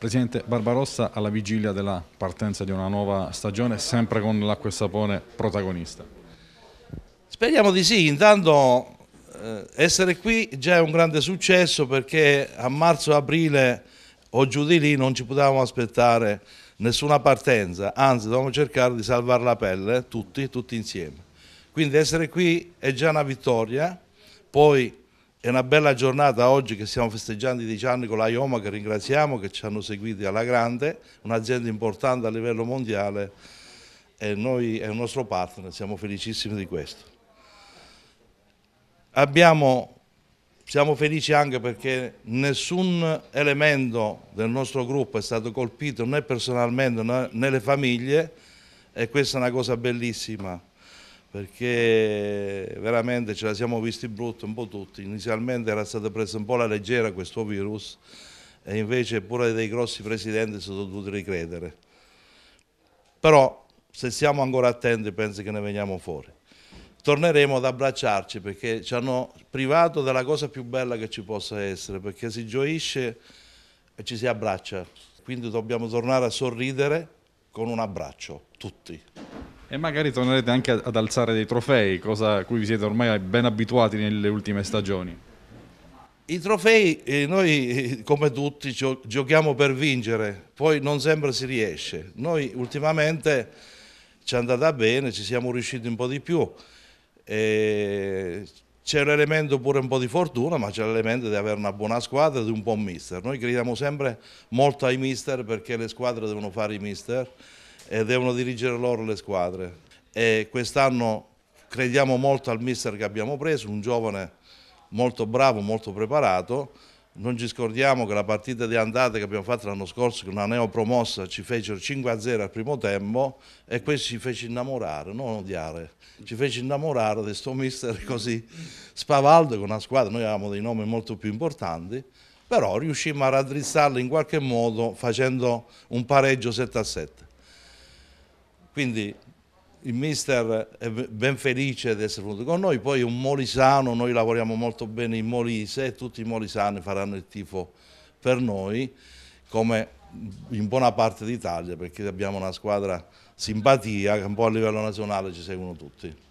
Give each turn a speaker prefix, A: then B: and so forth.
A: Presidente Barbarossa, alla vigilia della partenza di una nuova stagione, sempre con l'acqua e sapone protagonista.
B: Speriamo di sì, intanto eh, essere qui già è un grande successo perché a marzo, aprile o giù di lì non ci potevamo aspettare nessuna partenza, anzi dovevamo cercare di salvare la pelle tutti, tutti insieme. Quindi essere qui è già una vittoria, poi è una bella giornata oggi che stiamo festeggiando i 10 anni con la IOMA che ringraziamo, che ci hanno seguiti alla grande, un'azienda importante a livello mondiale e noi è il nostro partner, siamo felicissimi di questo. Abbiamo, siamo felici anche perché nessun elemento del nostro gruppo è stato colpito né personalmente né le famiglie e questa è una cosa bellissima perché veramente ce la siamo visti brutto un po' tutti. Inizialmente era stata presa un po' la leggera questo virus e invece pure dei grossi presidenti si sono dovuti ricredere. Però se siamo ancora attenti penso che ne veniamo fuori. Torneremo ad abbracciarci perché ci hanno privato della cosa più bella che ci possa essere, perché si gioisce e ci si abbraccia. Quindi dobbiamo tornare a sorridere con un abbraccio, tutti.
A: E magari tornerete anche ad alzare dei trofei, cosa a cui vi siete ormai ben abituati nelle ultime stagioni. I trofei eh, noi eh, come tutti giochiamo per
B: vincere, poi non sempre si riesce. Noi ultimamente ci è andata bene, ci siamo riusciti un po' di più. Eh, c'è l'elemento pure un po' di fortuna, ma c'è l'elemento di avere una buona squadra e di un buon mister. Noi crediamo sempre molto ai mister perché le squadre devono fare i mister e devono dirigere loro le squadre. E quest'anno crediamo molto al mister che abbiamo preso, un giovane molto bravo, molto preparato. Non ci scordiamo che la partita di andata che abbiamo fatto l'anno scorso con una neopromossa ci fecero 5-0 al primo tempo e questo ci fece innamorare, non odiare, ci fece innamorare di questo mister così spavaldo con una squadra, noi avevamo dei nomi molto più importanti, però riuscimmo a raddrizzarlo in qualche modo facendo un pareggio 7-7. Quindi il mister è ben felice di essere venuto con noi, poi un molisano, noi lavoriamo molto bene in Molise e tutti i molisani faranno il tifo per noi, come in buona parte d'Italia, perché abbiamo una squadra simpatia che un po' a livello nazionale ci seguono tutti.